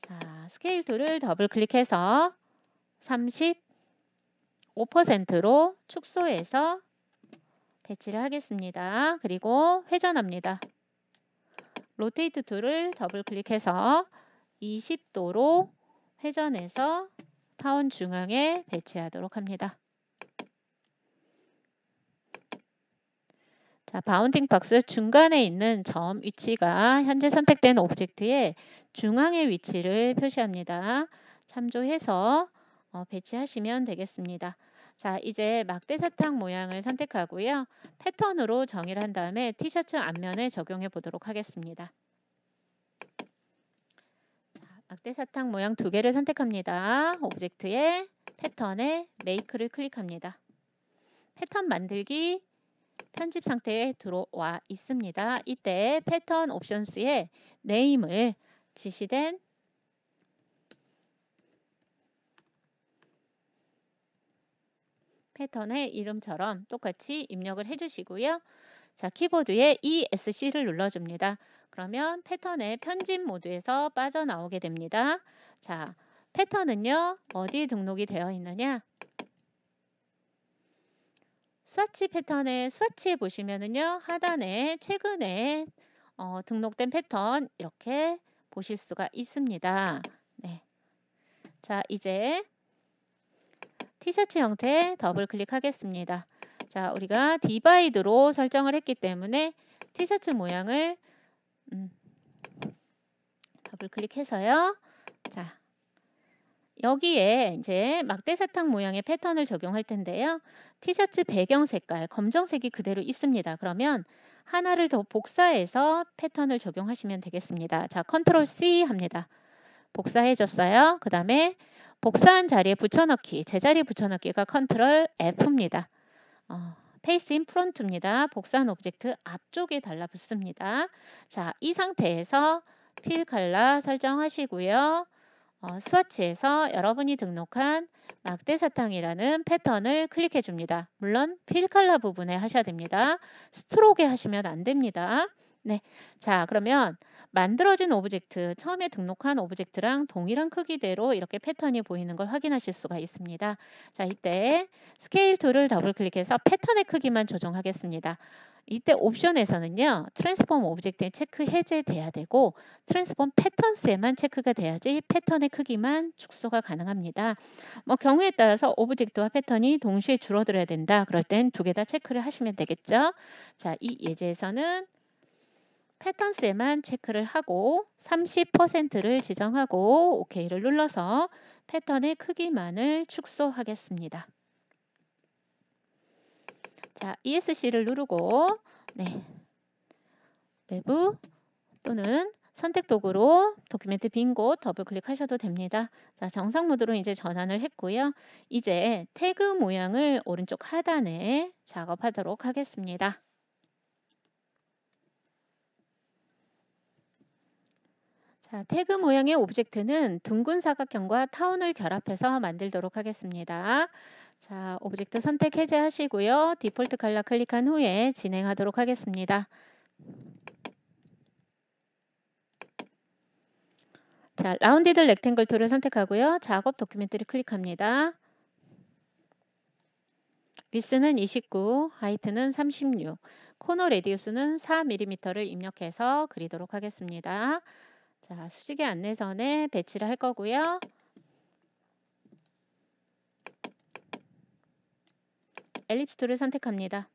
자, 스케일 툴을 더블 클릭해서 30 5%로 축소해서 배치를 하겠습니다. 그리고 회전합니다. 로테이트 툴을 더블 클릭해서 20도로 회전해서 타운 중앙에 배치하도록 합니다. 자, 바운딩 박스 중간에 있는 점 위치가 현재 선택된 오브젝트의 중앙의 위치를 표시합니다. 참조해서 어, 배치하시면 되겠습니다. 자, 이제 막대사탕 모양을 선택하고요. 패턴으로 정의를 한 다음에 티셔츠 앞면에 적용해 보도록 하겠습니다. 자, 막대사탕 모양 두 개를 선택합니다. 오브젝트에 패턴에 메이크를 클릭합니다. 패턴 만들기 편집 상태에 들어와 있습니다. 이때 패턴 옵션스에 네임을 지시된 패턴의 이름처럼 똑같이 입력을 해주시고요. 자, 키보드에 ESC를 눌러줍니다. 그러면 패턴의 편집 모드에서 빠져나오게 됩니다. 자, 패턴은요. 어디 등록이 되어 있느냐? 스와치 패턴의 스와치해 보시면은요. 하단에 최근에 어, 등록된 패턴 이렇게 보실 수가 있습니다. 네. 자, 이제 티셔츠 형태 더블 클릭하겠습니다. 자, 우리가 디바이드로 설정을 했기 때문에 티셔츠 모양을 음, 더블 클릭해서요. 자, 여기에 이제 막대 사탕 모양의 패턴을 적용할 텐데요. 티셔츠 배경 색깔 검정색이 그대로 있습니다. 그러면 하나를 더 복사해서 패턴을 적용하시면 되겠습니다. 자, 컨트롤 C 합니다. 복사해줬어요. 그 다음에 복사한 자리에 붙여넣기, 제자리 붙여넣기가 컨트롤 F입니다. 어, 페이스 인 프론트입니다. 복사한 오브젝트 앞쪽에 달라붙습니다. 자, 이 상태에서 필 칼라 설정하시고요. 어, 스와치에서 여러분이 등록한 막대사탕이라는 패턴을 클릭해 줍니다. 물론 필 칼라 부분에 하셔야 됩니다. 스트로크에 하시면 안 됩니다. 네. 자, 그러면 만들어진 오브젝트, 처음에 등록한 오브젝트랑 동일한 크기대로 이렇게 패턴이 보이는 걸 확인하실 수가 있습니다. 자, 이때 스케일 툴을 더블 클릭해서 패턴의 크기만 조정하겠습니다. 이때 옵션에서는요. 트랜스폼 오브젝트에 체크 해제돼야 되고 트랜스폼 패턴스에만 체크가 돼야지 패턴의 크기만 축소가 가능합니다. 뭐 경우에 따라서 오브젝트와 패턴이 동시에 줄어들어야 된다. 그럴 땐 두 개 다 체크를 하시면 되겠죠. 자, 이 예제에서는 패턴스에만 체크를 하고 30%를 지정하고 OK를 눌러서 패턴의 크기만을 축소하겠습니다. 자, ESC를 누르고 네. 외부 또는 선택 도구로 도큐멘트 빈 곳 더블 클릭하셔도 됩니다. 자, 정상 모드로 이제 전환을 했고요. 이제 태그 모양을 오른쪽 하단에 작업하도록 하겠습니다. 자, 아, 태그 모양의 오브젝트는 둥근 사각형과 타운을 결합해서 만들도록 하겠습니다. 자, 오브젝트 선택 해제하시고요. 디폴트 컬러 클릭한 후에 진행하도록 하겠습니다. 자, 라운디드 렉탱글 툴을 선택하고요. 작업 도큐멘트를 클릭합니다. 위스는 29, 하이트는 36, 코너 레디우스는 4mm를 입력해서 그리도록 하겠습니다. 자, 수직의 안내선에 배치를 할 거고요. 엘립스 툴을 선택합니다.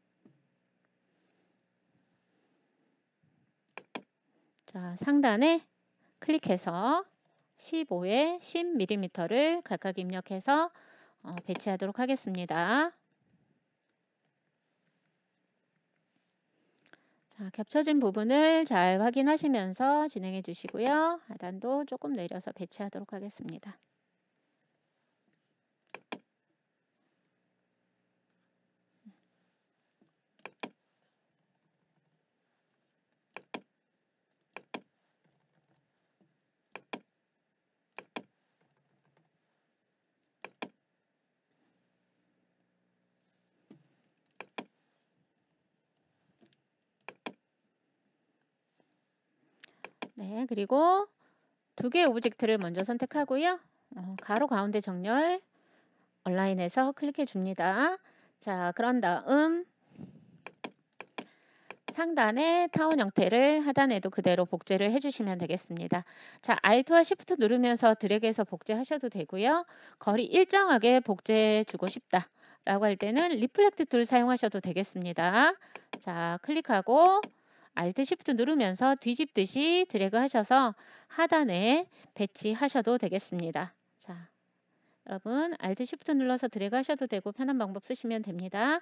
자, 상단에 클릭해서 15에 10mm를 각각 입력해서 어, 배치하도록 하겠습니다. 자, 겹쳐진 부분을 잘 확인하시면서 진행해 주시고요. 하단도 조금 내려서 배치하도록 하겠습니다. 네, 그리고 두 개의 오브젝트를 먼저 선택하고요. 어, 가로 가운데 정렬 온라인에서 클릭해 줍니다. 자, 그런 다음 상단에 타원 형태를 하단에도 그대로 복제를 해주시면 되겠습니다. 자, Alt와 Shift 누르면서 드래그해서 복제하셔도 되고요. 거리 일정하게 복제해주고 싶다. 라고 할 때는 리플렉트 툴 사용하셔도 되겠습니다. 자, 클릭하고 Alt Shift 누르면서 뒤집듯이 드래그 하셔서 하단에 배치하셔도 되겠습니다. 자, 여러분 Alt Shift 눌러서 드래그 하셔도 되고 편한 방법 쓰시면 됩니다.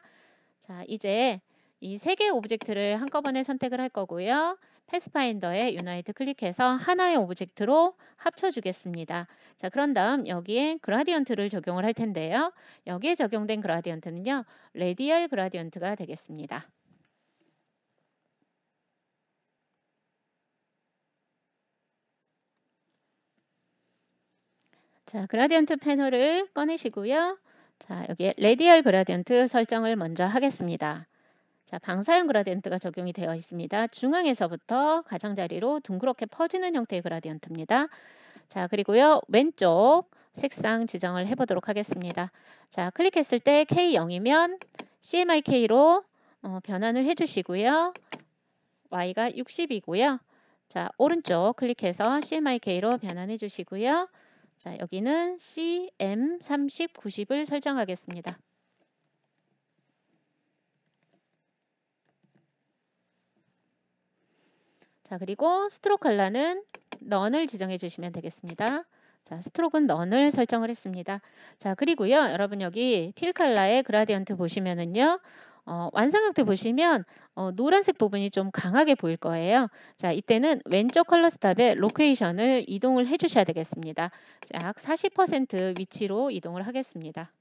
자, 이제 이 세 개의 오브젝트를 한꺼번에 선택을 할 거고요. 패스파인더에 유나이트 클릭해서 하나의 오브젝트로 합쳐주겠습니다. 자, 그런 다음 여기에 그라디언트를 적용을 할 텐데요. 여기에 적용된 그라디언트는요. 레디얼 그라디언트가 되겠습니다. 자, 그라디언트 패널을 꺼내시고요. 자, 여기에 레디얼 그라디언트 설정을 먼저 하겠습니다. 자, 방사형 그라디언트가 적용이 되어 있습니다. 중앙에서부터 가장자리로 둥그렇게 퍼지는 형태의 그라디언트입니다. 자, 그리고요. 왼쪽 색상 지정을 해보도록 하겠습니다. 자, 클릭했을 때 K0이면 CMYK로 어, 변환을 해주시고요. Y가 60이고요. 자, 오른쪽 클릭해서 CMYK로 변환해 주시고요. 자, 여기는 CM 30, 90을 설정하겠습니다. 자, 그리고 스트로크 칼라는 n n o e 을 지정해 주시면 되겠습니다. 자, 스트로크는 n n o e 을 설정을 했습니다. 자, 그리고요. 여러분 여기 필 칼라의 그라디언트 보시면은요. 어, 완상학 때 보시면 어, 노란색 부분이 좀 강하게 보일 거예요. 자, 이때는 왼쪽 컬러 스탑에 로케이션을 이동을 해주셔야 되겠습니다. 약 40% 위치로 이동을 하겠습니다.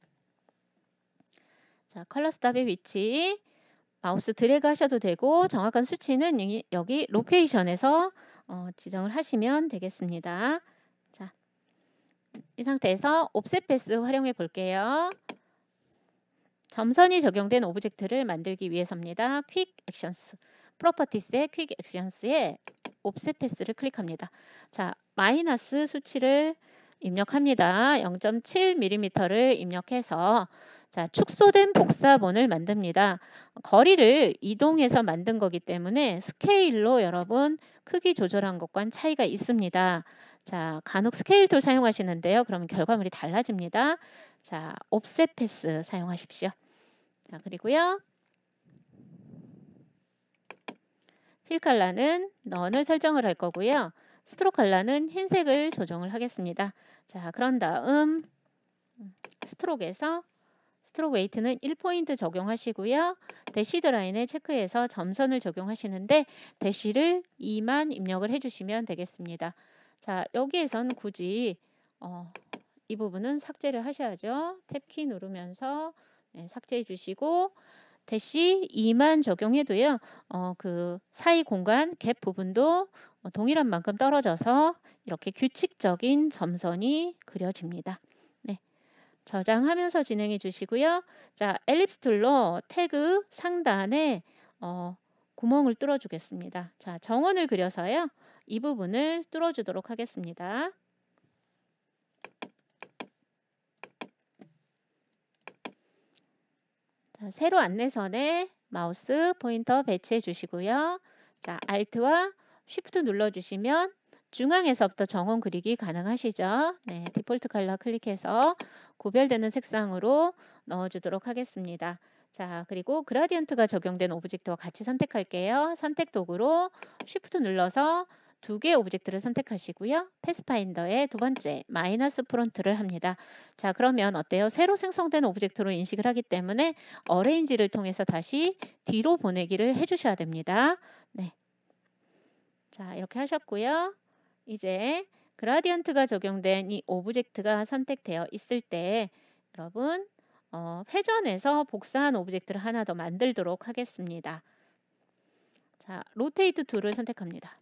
자, 컬러 스탑의 위치 마우스 드래그 하셔도 되고 정확한 수치는 여기, 여기 로케이션에서 어, 지정을 하시면 되겠습니다. 자, 이 상태에서 옵셋 패스 활용해 볼게요. 점선이 적용된 오브젝트를 만들기 위해서입니다. 퀵 액션스 프로퍼티스의 퀵 액션스에 옵셋 패스를 클릭합니다. 자, 마이너스 수치를 입력합니다. 0.7mm를 입력해서 자, 축소된 복사본을 만듭니다. 거리를 이동해서 만든 거기 때문에 스케일로 여러분 크기 조절한 것과는 차이가 있습니다. 자, 간혹 스케일 툴 사용하시는데요. 그러면 결과물이 달라집니다. 자, 옵셋 패스 사용하십시오. 자, 그리고요. 휠 칼라는 넌을 설정을 할 거고요. 스트로 칼라는 흰색을 조정을 하겠습니다. 자, 그런 다음 스트로크에서 스트로크 웨이트는 1포인트 적용하시고요. 대시드 라인에 체크해서 점선을 적용하시는데 대시를 2만 입력을 해주시면 되겠습니다. 자, 여기에선 굳이 어, 이 부분은 삭제를 하셔야죠. 탭키 누르면서 네, 삭제해 주시고 대시 2만 적용해도요. 어, 그 사이 공간 갭 부분도 동일한 만큼 떨어져서 이렇게 규칙적인 점선이 그려집니다. 네. 저장하면서 진행해 주시고요. 자, 엘립스 툴로 태그 상단에 어, 구멍을 뚫어 주겠습니다. 자, 정원을 그려서요. 이 부분을 뚫어 주도록 하겠습니다. 자, 세로 안내선에 마우스 포인터 배치해 주시고요. 자, Alt와 Shift 눌러주시면 중앙에서부터 정원 그리기 가능하시죠. 네, 디폴트 컬러 클릭해서 구별되는 색상으로 넣어주도록 하겠습니다. 자, 그리고 그라디언트가 적용된 오브젝트와 같이 선택할게요. 선택 도구로 Shift 눌러서 두 개의 오브젝트를 선택하시고요. 패스파인더의 두 번째 마이너스 프론트를 합니다. 자 그러면 어때요? 새로 생성된 오브젝트로 인식을 하기 때문에 어레인지를 통해서 다시 뒤로 보내기를 해주셔야 됩니다. 네. 자 이렇게 하셨고요. 이제 그라디언트가 적용된 이 오브젝트가 선택되어 있을 때 여러분 어, 회전에서 복사한 오브젝트를 하나 더 만들도록 하겠습니다. 자, 로테이트 툴을 선택합니다.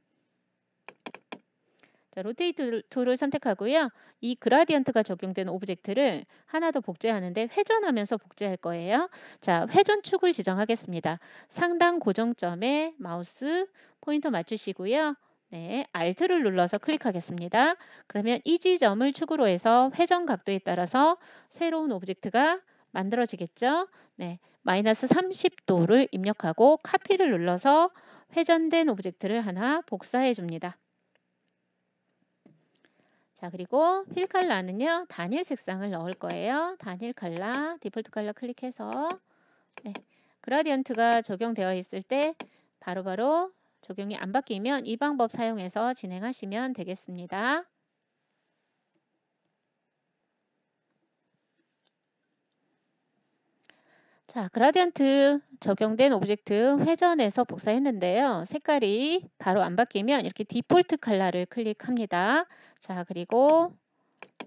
자, 그러니까 로테이트 툴을 선택하고요. 이 그라디언트가 적용된 오브젝트를 하나 더 복제하는데 회전하면서 복제할 거예요. 자, 회전축을 지정하겠습니다. 상단 고정점에 마우스 포인터 맞추시고요. 네, Alt를 눌러서 클릭하겠습니다. 그러면 이 지점을 축으로 해서 회전 각도에 따라서 새로운 오브젝트가 만들어지겠죠. 네, 마이너스 30도를 입력하고 카피를 눌러서 회전된 오브젝트를 하나 복사해 줍니다. 자 그리고 필 칼라는요 단일 색상을 넣을 거예요. 단일 칼라 디폴트 칼라 클릭해서 네, 그라디언트가 적용되어 있을 때 바로바로 바로 적용이 안 바뀌면 이 방법 사용해서 진행하시면 되겠습니다. 자, 그라디언트 적용된 오브젝트 회전해서 복사했는데요. 색깔이 바로 안 바뀌면 이렇게 디폴트 컬러를 클릭합니다. 자, 그리고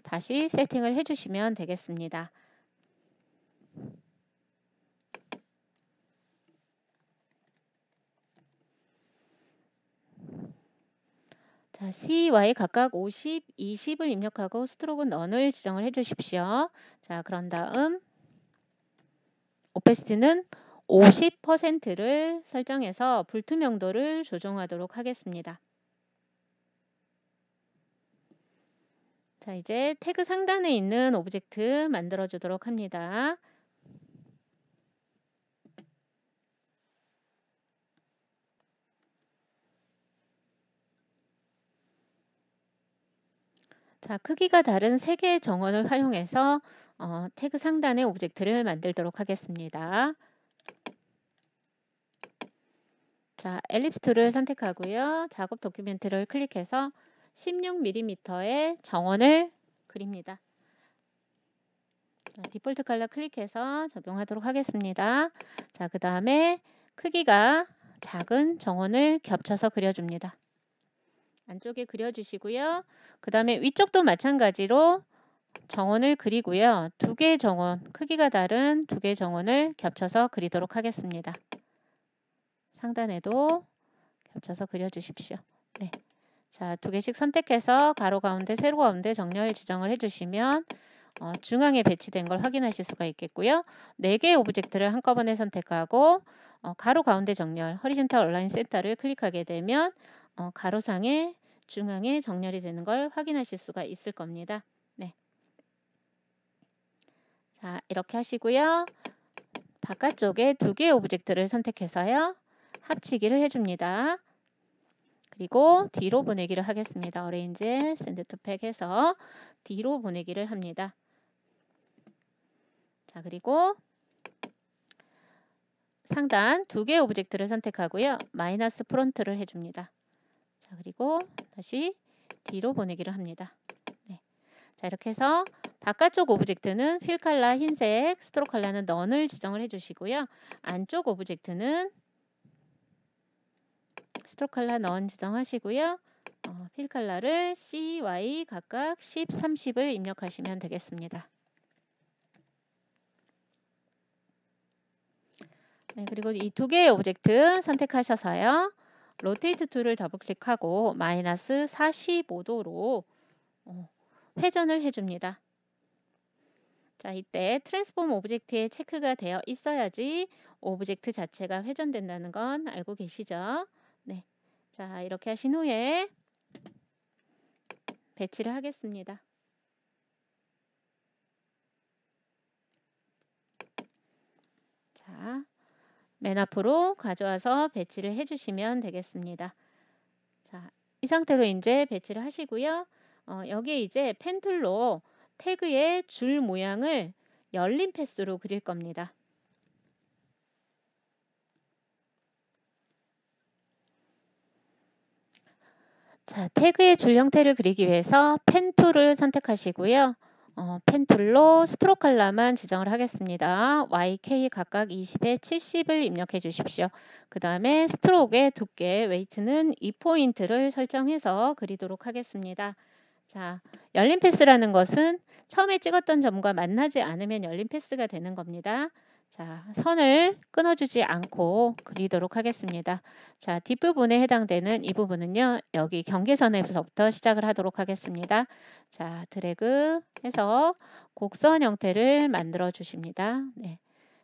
다시 세팅을 해주시면 되겠습니다. 자, CY 각각 50, 20을 입력하고 스트로크 넌을 지정을 해주십시오. 자, 그런 다음 오페스티는 50%를 설정해서 불투명도를 조정하도록 하겠습니다. 자, 이제 태그 상단에 있는 오브젝트 만들어 주도록 합니다. 자, 크기가 다른 세 개의 정원을 활용해서 어, 태그 상단의 오브젝트를 만들도록 하겠습니다. 자, 엘립스 툴을 선택하고요. 작업 도큐멘트를 클릭해서 16mm의 정원을 그립니다. 자, 디폴트 컬러 클릭해서 적용하도록 하겠습니다. 자, 그 다음에 크기가 작은 정원을 겹쳐서 그려줍니다. 안쪽에 그려주시고요. 그 다음에 위쪽도 마찬가지로 정원을 그리고요. 두 개의 정원, 크기가 다른 두 개의 정원을 겹쳐서 그리도록 하겠습니다. 상단에도 겹쳐서 그려주십시오. 네. 자, 두 개씩 선택해서 가로 가운데, 세로 가운데 정렬 지정을 해주시면 어, 중앙에 배치된 걸 확인하실 수가 있겠고요. 네 개의 오브젝트를 한꺼번에 선택하고 어, 가로 가운데 정렬, 허리젠탈 온라인 센터를 클릭하게 되면 어, 가로상에 중앙에 정렬이 되는 걸 확인하실 수가 있을 겁니다. 네. 자, 이렇게 하시고요. 바깥쪽에 두 개의 오브젝트를 선택해서요. 합치기를 해줍니다. 그리고 뒤로 보내기를 하겠습니다. 오레인지 샌드 투팩 해서 뒤로 보내기를 합니다. 자, 그리고 상단 두 개의 오브젝트를 선택하고요. 마이너스 프론트를 해줍니다. 자, 그리고 다시 D로 보내기로 합니다. 네. 자, 이렇게 해서 바깥쪽 오브젝트는 필 칼라 흰색, 스트로 칼라는 넌을 지정을 해주시고요. 안쪽 오브젝트는 스트로 칼라 넌 지정하시고요. 어, 필 칼라를 C, Y 각각 10, 30을 입력하시면 되겠습니다. 네, 그리고 이 두 개의 오브젝트 선택하셔서요. 로테이트 툴을 더블 클릭하고 마이너스 45도로 어, 회전을 해줍니다. 자, 이때 트랜스폼 오브젝트에 체크가 되어 있어야지 오브젝트 자체가 회전된다는 건 알고 계시죠? 네. 자, 이렇게 하신 후에 배치를 하겠습니다. 자, 맨 앞으로 가져와서 배치를 해주시면 되겠습니다. 자, 이 상태로 이제 배치를 하시고요. 어, 여기에 이제 펜툴로 태그의 줄 모양을 열린 패스로 그릴 겁니다. 자, 태그의 줄 형태를 그리기 위해서 펜 툴을 선택하시고요. 어, 펜툴로 스트로 칼라만 지정을 하겠습니다. YK 각각 20에 70을 입력해 주십시오. 그 다음에 스트로크의 두께, 웨이트는 2포인트를 설정해서 그리도록 하겠습니다. 자, 열린 패스라는 것은 처음에 찍었던 점과 만나지 않으면 열린 패스가 되는 겁니다. 자, 선을 끊어주지 않고 그리도록 하겠습니다. 자, 뒷부분에 해당되는 이 부분은요. 여기 경계선에서부터 시작을 하도록 하겠습니다. 자, 드래그 해서 곡선 형태를 만들어 주십니다. 네.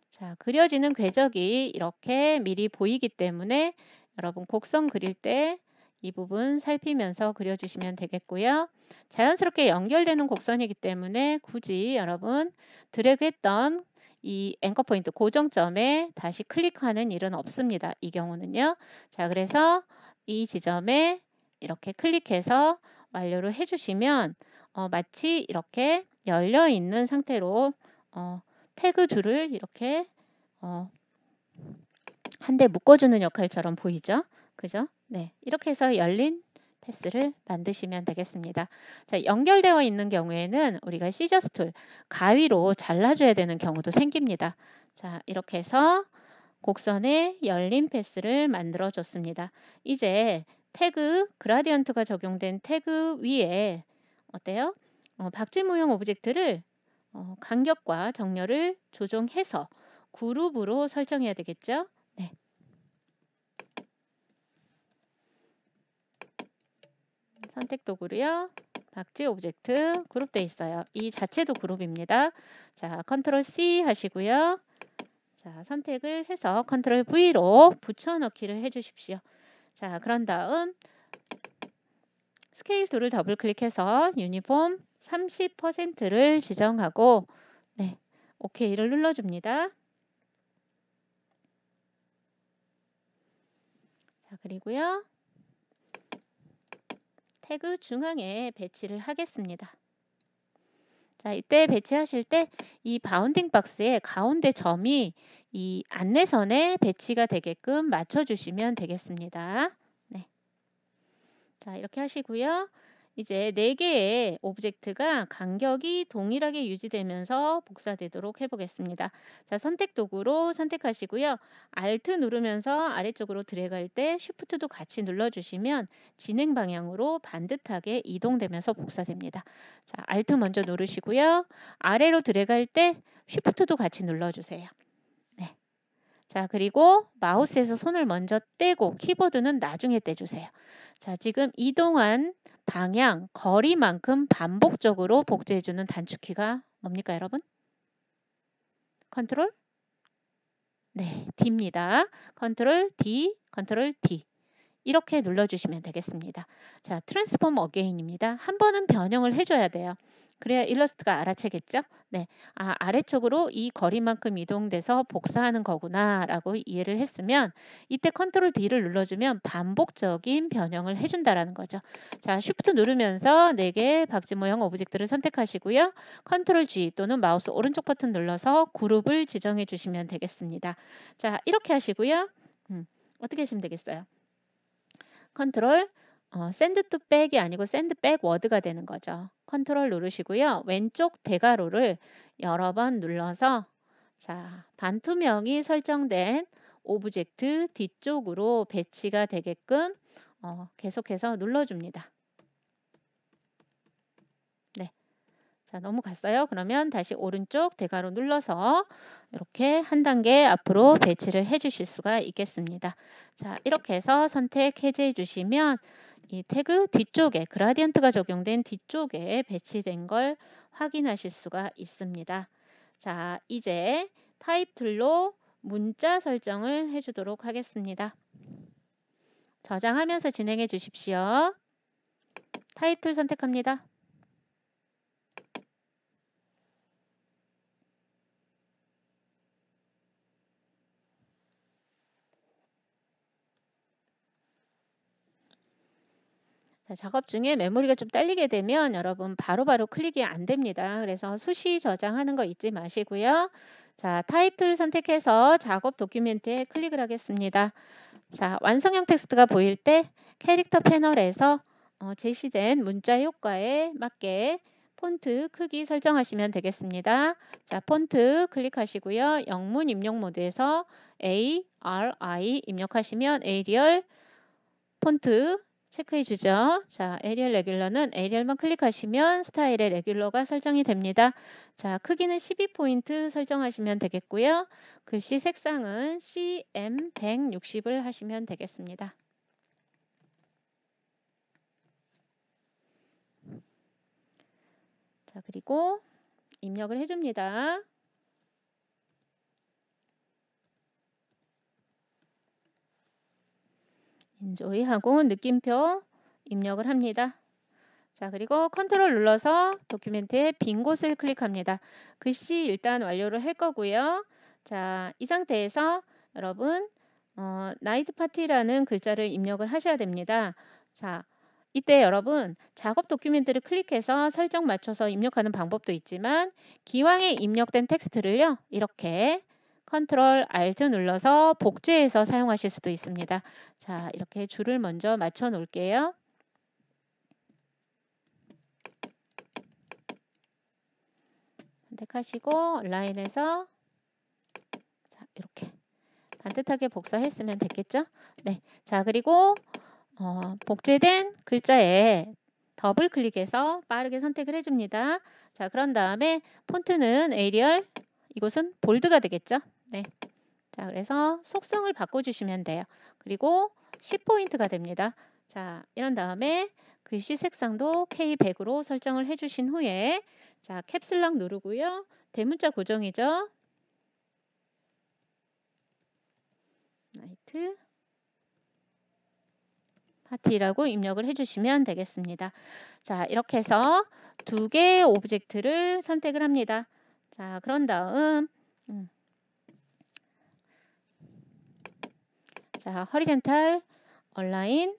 자, 그려지는 궤적이 이렇게 미리 보이기 때문에 여러분 곡선 그릴 때 이 부분 살피면서 그려주시면 되겠고요. 자연스럽게 연결되는 곡선이기 때문에 굳이 여러분 드래그했던 이 앵커 포인트 고정점에 다시 클릭하는 일은 없습니다. 이 경우는요. 자, 그래서 이 지점에 이렇게 클릭해서 완료를 해주시면 어, 마치 이렇게 열려 있는 상태로 어, 태그 줄을 이렇게 어, 한대 묶어주는 역할처럼 보이죠? 그죠? 네, 이렇게 해서 열린 패스를 만드시면 되겠습니다. 자, 연결되어 있는 경우에는 우리가 시저스 툴, 가위로 잘라줘야 되는 경우도 생깁니다. 자, 이렇게 해서 곡선의 열린 패스를 만들어 줬습니다. 이제 태그, 그라디언트가 적용된 태그 위에 어때요? 어, 박지 모형 오브젝트를 어, 간격과 정렬을 조정해서 그룹으로 설정해야 되겠죠? 선택 도구로요. 박지 오브젝트 그룹돼 있어요. 이 자체도 그룹입니다. 자, 컨트롤 C 하시고요. 자, 선택을 해서 컨트롤 V로 붙여넣기를 해주십시오. 자, 그런 다음 스케일 툴을 더블 클릭해서 유니폼 30%를 지정하고 네, OK를 눌러줍니다. 자, 그리고요. 태그 중앙에 배치를 하겠습니다. 자, 이때 배치하실 때 이 바운딩 박스의 가운데 점이 이 안내선에 배치가 되게끔 맞춰주시면 되겠습니다. 네. 자, 이렇게 하시고요. 이제 네 개의 오브젝트가 간격이 동일하게 유지되면서 복사되도록 해보겠습니다. 자, 선택 도구로 선택하시고요. Alt 누르면서 아래쪽으로 드래그할 때 Shift도 같이 눌러주시면 진행 방향으로 반듯하게 이동되면서 복사됩니다. 자, Alt 먼저 누르시고요. 아래로 드래그할 때 Shift도 같이 눌러주세요. 자, 그리고 마우스에서 손을 먼저 떼고 키보드는 나중에 떼주세요. 자, 지금 이동한 방향, 거리만큼 반복적으로 복제해주는 단축키가 뭡니까, 여러분? 컨트롤? 네, D입니다. 컨트롤 D, 컨트롤 D. 이렇게 눌러주시면 되겠습니다. 자, 트랜스폼 어게인입니다. 한 번은 변형을 해줘야 돼요. 그래야 일러스트가 알아채겠죠? 네. 아, 아래쪽으로 이 거리만큼 이동돼서 복사하는 거구나라고 이해를 했으면 이때 컨트롤 D를 눌러주면 반복적인 변형을 해준다라는 거죠. 자, 쉬프트 누르면서 4개 박지 모형 오브젝트를 선택하시고요. 컨트롤 G 또는 마우스 오른쪽 버튼 눌러서 그룹을 지정해 주시면 되겠습니다. 자, 이렇게 하시고요. 음, 어떻게 하시면 되겠어요? 컨트롤 어, 샌드 투 백이 아니고 샌드 백 워드가 되는 거죠. 컨트롤 누르시고요. 왼쪽 대괄호를 여러 번 눌러서 자 반투명이 설정된 오브젝트 뒤쪽으로 배치가 되게끔 어, 계속해서 눌러줍니다. 자, 넘어갔어요. 그러면 다시 오른쪽 대괄호 눌러서 이렇게 한 단계 앞으로 배치를 해 주실 수가 있겠습니다. 자, 이렇게 해서 선택 해제해 주시면 이 태그 뒤쪽에 그라디언트가 적용된 뒤쪽에 배치된 걸 확인하실 수가 있습니다. 자, 이제 타입 툴로 문자 설정을 해 주도록 하겠습니다. 저장하면서 진행해 주십시오. 타입 툴 선택합니다. 작업 중에 메모리가 좀 딸리게 되면 여러분 바로바로 바로 클릭이 안 됩니다. 그래서 수시 저장하는 거 잊지 마시고요. 자, 타입 툴 선택해서 작업 도큐멘트에 클릭을 하겠습니다. 자, 완성형 텍스트가 보일 때 캐릭터 패널에서 어, 제시된 문자 효과에 맞게 폰트 크기 설정하시면 되겠습니다. 자, 폰트 클릭하시고요. 영문 입력 모드에서 A, R, I 입력하시면 에리얼 폰트 체크해 주죠. 자, 에리얼 레귤러는 에리얼만 클릭하시면 스타일의 레귤러가 설정이 됩니다. 자, 크기는 12포인트 설정하시면 되겠고요. 글씨 색상은 CM160을 하시면 되겠습니다. 자, 그리고 입력을 해줍니다. e n j 하고 느낌표 입력을 합니다. 자 그리고 컨트롤 눌러서 도큐멘트의빈 곳을 클릭합니다. 글씨 일단 완료를 할 거고요. 자 이 상태에서 여러분 어, 나이트 파티라는 글자를 입력을 하셔야 됩니다. 자 이때 여러분 작업 도큐멘트를 클릭해서 설정 맞춰서 입력하는 방법도 있지만 기왕에 입력된 텍스트를요 이렇게 컨트롤 Alt 눌러서 복제해서 사용하실 수도 있습니다. 자, 이렇게 줄을 먼저 맞춰 놓을게요. 선택하시고 라인에서 자, 이렇게 반듯하게 복사했으면 됐겠죠? 네. 자, 그리고 어, 복제된 글자에 더블 클릭해서 빠르게 선택을 해줍니다. 자, 그런 다음에 폰트는 에리얼, 이곳은 볼드가 되겠죠? 네. 자, 그래서 속성을 바꿔주시면 돼요. 그리고 10포인트가 됩니다. 자, 이런 다음에 글씨 색상도 K100으로 설정을 해주신 후에 자, 캡슬락 누르고요. 대문자 고정이죠. 나이트 파티라고 입력을 해주시면 되겠습니다. 자, 이렇게 해서 두 개의 오브젝트를 선택을 합니다. 자, 그런 다음 음, 자, 허리젠탈, 얼라인,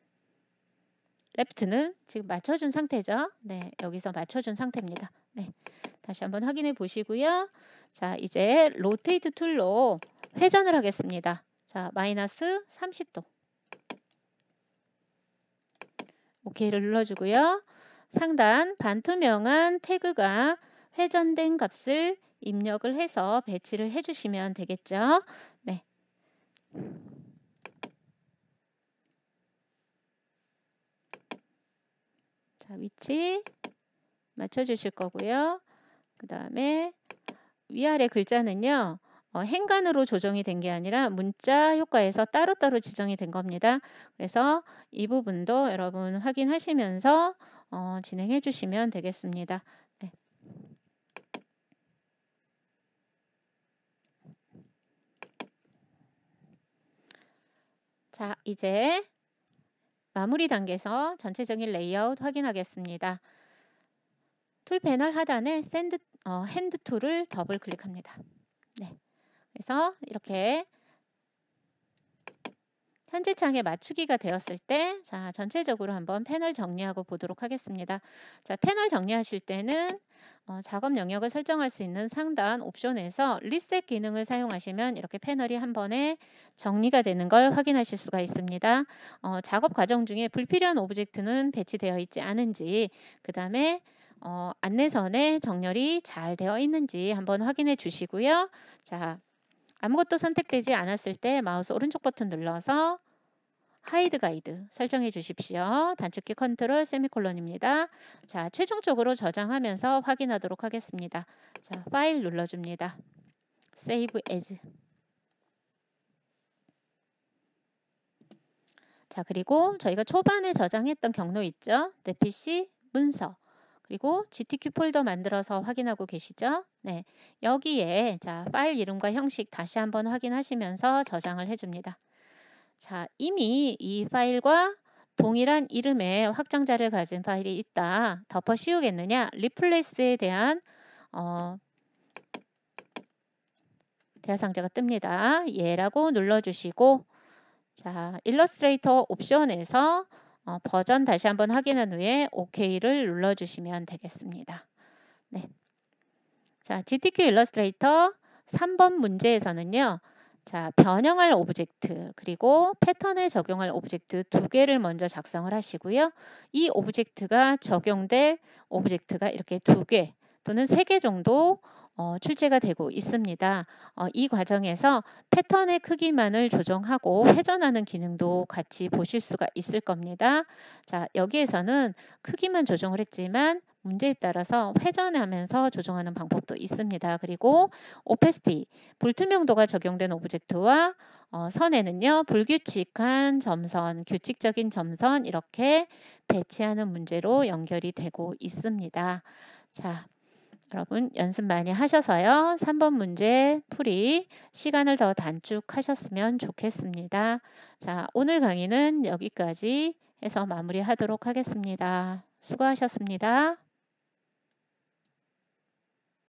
레프트는 지금 맞춰준 상태죠. 네, 여기서 맞춰준 상태입니다. 네, 다시 한번 확인해 보시고요. 자, 이제 로테이트 툴로 회전을 하겠습니다. 자, 마이너스 30도. 오케이를 눌러주고요. 상단 반투명한 태그가 회전된 값을 입력을 해서 배치를 해주시면 되겠죠. 네. 자, 위치 맞춰주실 거고요. 그 다음에 위아래 글자는요. 어, 행간으로 조정이 된 게 아니라 문자 효과에서 따로따로 지정이 된 겁니다. 그래서 이 부분도 여러분 확인하시면서 어, 진행해 주시면 되겠습니다. 네. 자, 이제 마무리 단계에서 전체적인 레이아웃 확인하겠습니다. 툴 패널 하단에 샌드, 어, 핸드 툴을 더블 클릭합니다. 네. 그래서 이렇게 현재 창에 맞추기가 되었을 때, 자, 전체적으로 한번 패널 정리하고 보도록 하겠습니다. 자, 패널 정리하실 때는 어, 작업 영역을 설정할 수 있는 상단 옵션에서 리셋 기능을 사용하시면 이렇게 패널이 한 번에 정리가 되는 걸 확인하실 수가 있습니다. 어, 작업 과정 중에 불필요한 오브젝트는 배치되어 있지 않은지 그 다음에 어, 안내선에 정렬이 잘 되어 있는지 한번 확인해 주시고요. 자 아무것도 선택되지 않았을 때 마우스 오른쪽 버튼 눌러서 하이드 가이드 설정해 주십시오. 단축키 컨트롤 세미콜론입니다. 자, 최종적으로 저장하면서 확인하도록 하겠습니다. 자, 파일 눌러줍니다. Save as. 자, 그리고 저희가 초반에 저장했던 경로 있죠? 네, PC 문서. 그리고 GTQ 폴더 만들어서 확인하고 계시죠? 네, 여기에 자 파일 이름과 형식 다시 한번 확인하시면서 저장을 해줍니다. 자, 이미 이 파일과 동일한 이름의 확장자를 가진 파일이 있다. 덮어 씌우겠느냐? 리플레이스에 대한 어, 대화 상자가 뜹니다. 예라고 눌러주시고 자 일러스트레이터 옵션에서 어, 버전 다시 한번 확인한 후에 OK를 눌러주시면 되겠습니다. 네. 자 GTQ 일러스트레이터 3번 문제에서는요. 자, 변형할 오브젝트 그리고 패턴에 적용할 오브젝트 두 개를 먼저 작성을 하시고요. 이 오브젝트가 적용될 오브젝트가 이렇게 두 개 또는 세 개 정도 어, 출제가 되고 있습니다. 어, 이 과정에서 패턴의 크기만을 조정하고 회전하는 기능도 같이 보실 수가 있을 겁니다. 자, 여기에서는 크기만 조정을 했지만 문제에 따라서 회전하면서 조정하는 방법도 있습니다. 그리고 오페스티, 불투명도가 적용된 오브젝트와 어, 선에는요. 불규칙한 점선, 규칙적인 점선 이렇게 배치하는 문제로 연결이 되고 있습니다. 자, 여러분 연습 많이 하셔서요. 3번 문제 풀이 시간을 더 단축하셨으면 좋겠습니다. 자, 오늘 강의는 여기까지 해서 마무리하도록 하겠습니다. 수고하셨습니다.